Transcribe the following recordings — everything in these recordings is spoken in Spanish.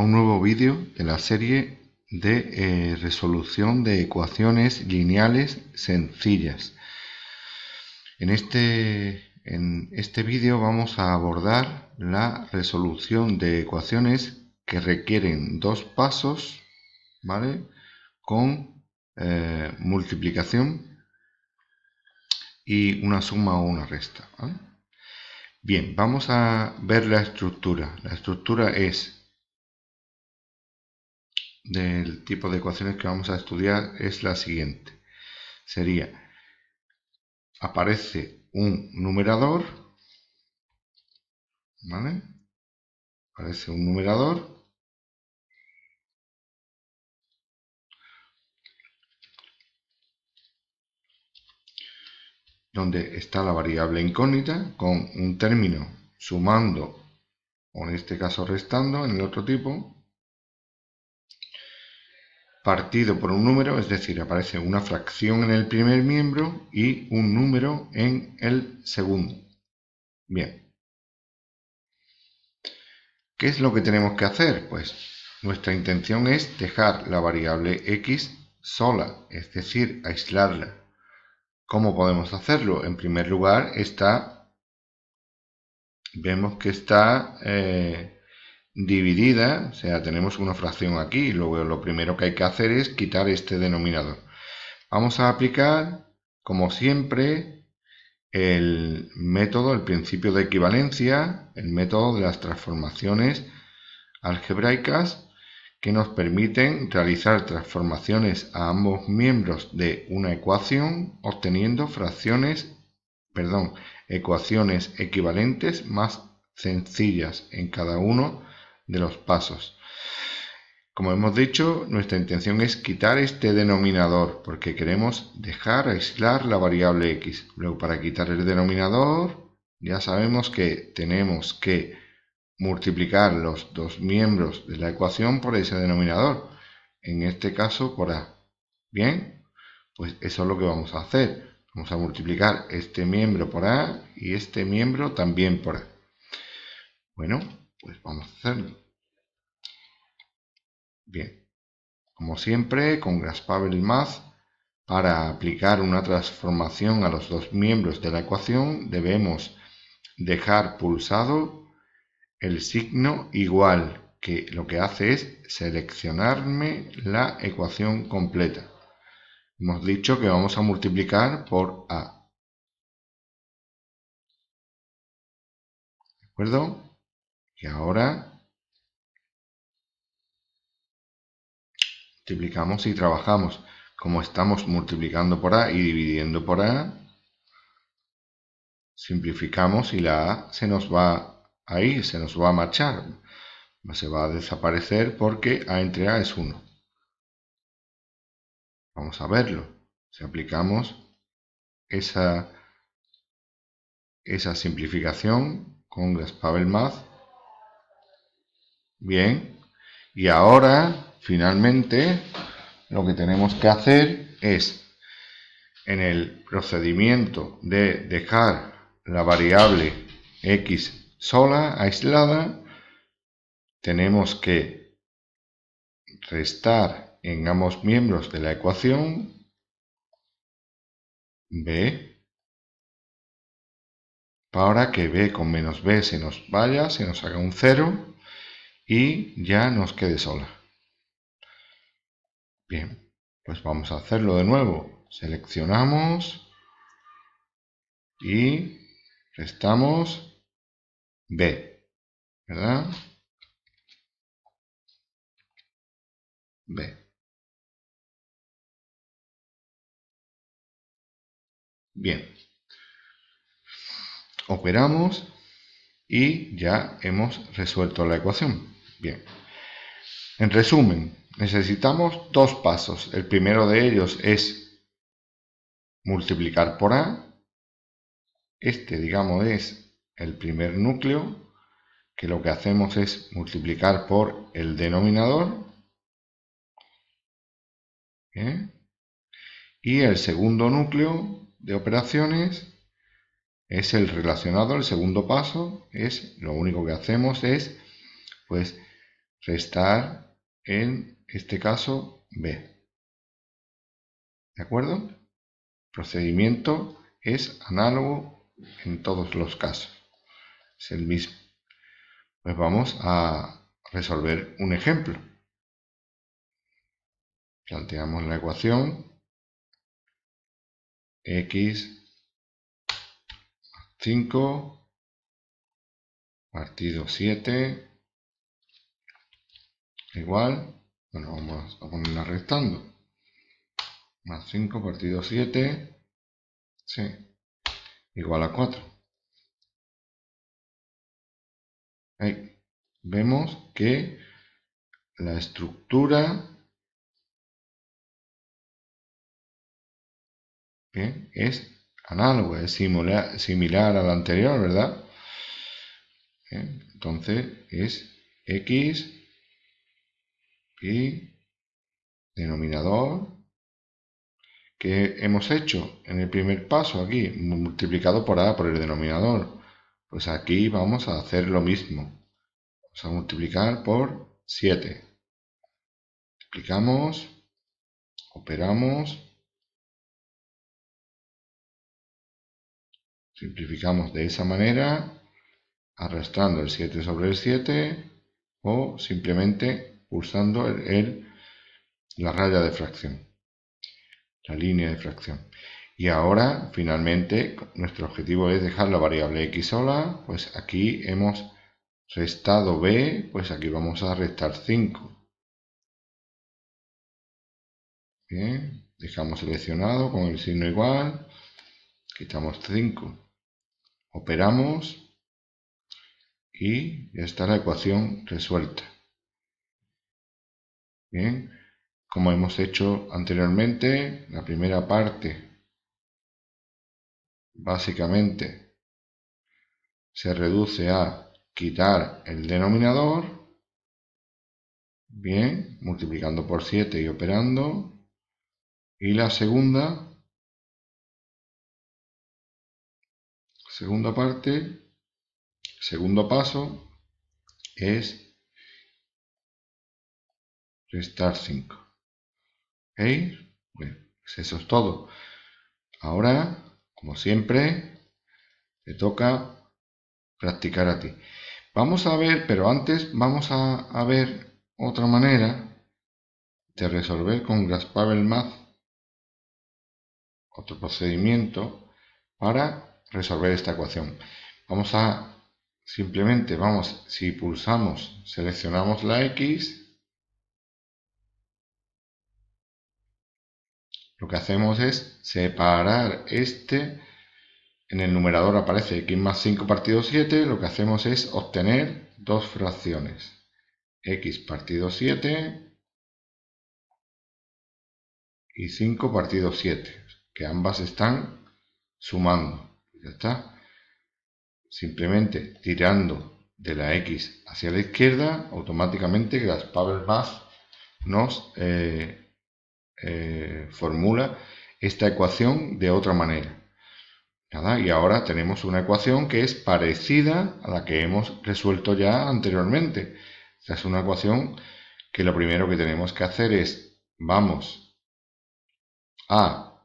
un nuevo vídeo de la serie de eh, resolución de ecuaciones lineales sencillas. En este, en este vídeo vamos a abordar la resolución de ecuaciones que requieren dos pasos ¿vale? con eh, multiplicación y una suma o una resta. Bien, vamos a ver la estructura. La estructura es del tipo de ecuaciones que vamos a estudiar es la siguiente. Sería, aparece un numerador, ¿vale? Aparece un numerador. donde está la variable incógnita con un término sumando o en este caso restando en el otro tipo partido por un número, es decir, aparece una fracción en el primer miembro y un número en el segundo. Bien. ¿Qué es lo que tenemos que hacer? Pues nuestra intención es dejar la variable x sola, es decir, aislarla. ¿Cómo podemos hacerlo? En primer lugar está, vemos que está eh, dividida, o sea, tenemos una fracción aquí, y luego lo primero que hay que hacer es quitar este denominador. Vamos a aplicar, como siempre, el método, el principio de equivalencia, el método de las transformaciones algebraicas que nos permiten realizar transformaciones a ambos miembros de una ecuación obteniendo fracciones, perdón, ecuaciones equivalentes más sencillas en cada uno de los pasos. Como hemos dicho, nuestra intención es quitar este denominador porque queremos dejar aislar la variable x. Luego para quitar el denominador ya sabemos que tenemos que multiplicar los dos miembros de la ecuación por ese denominador. En este caso por a. Bien, pues eso es lo que vamos a hacer. Vamos a multiplicar este miembro por a y este miembro también por a. Bueno, pues vamos a hacerlo. Bien. Como siempre, con Graspable math, para aplicar una transformación a los dos miembros de la ecuación, debemos dejar pulsado el signo igual, que lo que hace es seleccionarme la ecuación completa. Hemos dicho que vamos a multiplicar por A. ¿De acuerdo? Y ahora multiplicamos y trabajamos. Como estamos multiplicando por A y dividiendo por A, simplificamos y la A se nos va a ir, se nos va a marchar. Se va a desaparecer porque A entre A es 1. Vamos a verlo. Si aplicamos esa, esa simplificación con Gaspabel Math, Bien, y ahora, finalmente, lo que tenemos que hacer es, en el procedimiento de dejar la variable x sola, aislada, tenemos que restar en ambos miembros de la ecuación b para que b con menos b se nos vaya, se nos haga un cero y ya nos quede sola. Bien, pues vamos a hacerlo de nuevo. Seleccionamos y restamos B, ¿verdad? B. Bien. Operamos y ya hemos resuelto la ecuación. Bien. En resumen, necesitamos dos pasos. El primero de ellos es multiplicar por A. Este, digamos, es el primer núcleo, que lo que hacemos es multiplicar por el denominador. Y el segundo núcleo de operaciones es el relacionado, el segundo paso, es lo único que hacemos es pues restar en este caso B. ¿De acuerdo? El procedimiento es análogo en todos los casos. Es el mismo. Pues vamos a resolver un ejemplo. Planteamos la ecuación x 5 partido 7 igual, bueno, vamos a ponerla restando, más 5 partido 7, sí, igual a 4. Ahí. Vemos que la estructura Bien, es análoga, es similar a la anterior, ¿verdad? entonces es x y denominador que hemos hecho en el primer paso aquí multiplicado por a por el denominador pues aquí vamos a hacer lo mismo vamos a multiplicar por 7 multiplicamos operamos simplificamos de esa manera arrastrando el 7 sobre el 7 o simplemente pulsando la raya de fracción, la línea de fracción. Y ahora, finalmente, nuestro objetivo es dejar la variable x sola, pues aquí hemos restado b, pues aquí vamos a restar 5. dejamos seleccionado con el signo igual, quitamos 5. Operamos y ya está la ecuación resuelta. Bien, ¿eh? como hemos hecho anteriormente, la primera parte, básicamente, se reduce a quitar el denominador, bien, multiplicando por 7 y operando, y la segunda, segunda parte, segundo paso, es restar 5. Bueno, pues eso es todo. Ahora, como siempre, te toca practicar a ti. Vamos a ver, pero antes vamos a, ver otra manera de resolver con Graspable Math otro procedimiento para resolver esta ecuación. Vamos a, simplemente, vamos, si pulsamos, seleccionamos la X, Lo que hacemos es separar este. En el numerador aparece x más 5 partido 7. Lo que hacemos es obtener dos fracciones. x partido 7 y 5 partido 7. Que ambas están sumando. Ya está. Simplemente tirando de la x hacia la izquierda, automáticamente las power Bath nos... Eh, eh, formula esta ecuación de otra manera. Nada, y ahora tenemos una ecuación que es parecida a la que hemos resuelto ya anteriormente. Esta es una ecuación que lo primero que tenemos que hacer es, vamos a,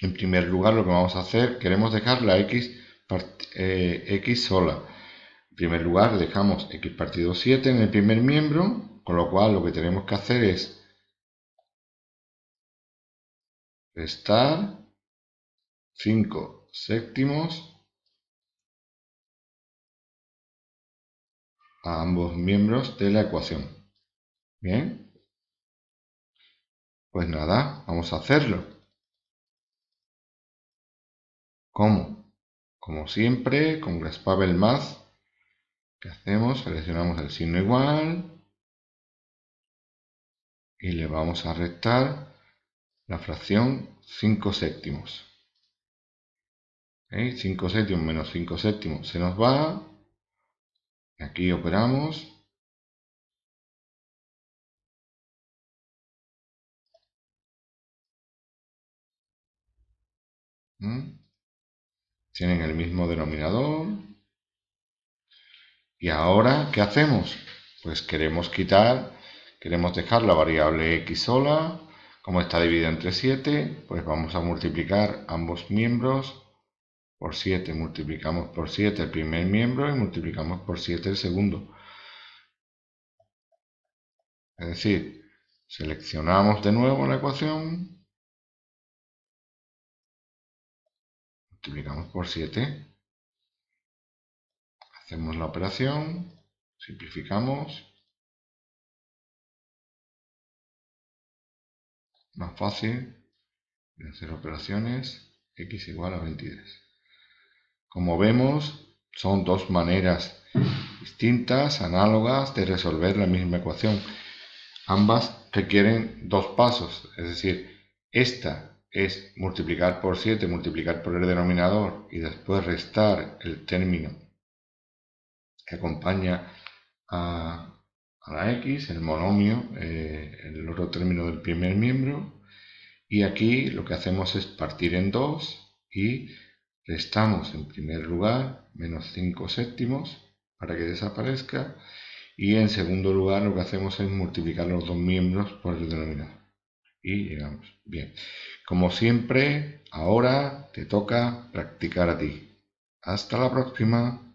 en primer lugar lo que vamos a hacer, queremos dejar la x, eh, x sola. En primer lugar dejamos x partido 7 en el primer miembro, con lo cual lo que tenemos que hacer es restar 5 séptimos a ambos miembros de la ecuación. ¿Bien? Pues nada, vamos a hacerlo. ¿Cómo? Como siempre, con Graspabel más, ¿qué hacemos? Seleccionamos el signo igual y le vamos a restar la fracción 5 séptimos. 5 ¿Eh? séptimos menos 5 séptimos se nos va. Aquí operamos. ¿Mm? Tienen el mismo denominador. Y ahora, ¿qué hacemos? Pues queremos quitar, queremos dejar la variable x sola como está dividido entre 7, pues vamos a multiplicar ambos miembros por 7. Multiplicamos por 7 el primer miembro y multiplicamos por 7 el segundo. Es decir, seleccionamos de nuevo la ecuación, multiplicamos por 7, hacemos la operación, simplificamos, más fácil de hacer operaciones x igual a 23. Como vemos, son dos maneras distintas, análogas, de resolver la misma ecuación. Ambas requieren dos pasos, es decir, esta es multiplicar por 7, multiplicar por el denominador y después restar el término que acompaña a a la x, el monomio, eh, el otro término del primer miembro, y aquí lo que hacemos es partir en dos y restamos en primer lugar menos 5 séptimos para que desaparezca, y en segundo lugar lo que hacemos es multiplicar los dos miembros por el denominador. Y llegamos. Bien. Como siempre, ahora te toca practicar a ti. Hasta la próxima.